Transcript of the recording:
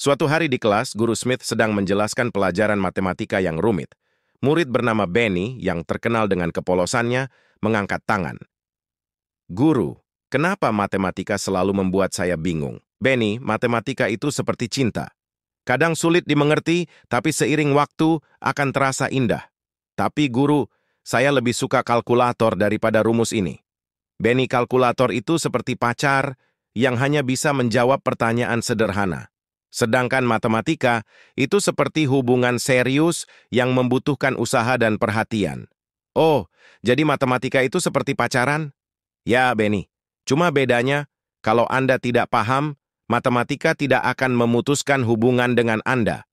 Suatu hari di kelas, guru Smith sedang menjelaskan pelajaran matematika yang rumit. Murid bernama Benny, yang terkenal dengan kepolosannya, mengangkat tangan. Guru, kenapa matematika selalu membuat saya bingung? Benny, matematika itu seperti cinta. Kadang sulit dimengerti, tapi seiring waktu akan terasa indah. Tapi guru, saya lebih suka kalkulator daripada rumus ini. Benny kalkulator itu seperti pacar yang hanya bisa menjawab pertanyaan sederhana. Sedangkan matematika itu seperti hubungan serius yang membutuhkan usaha dan perhatian. Oh, jadi matematika itu seperti pacaran? Ya, Benny. Cuma bedanya, kalau Anda tidak paham, matematika tidak akan memutuskan hubungan dengan Anda.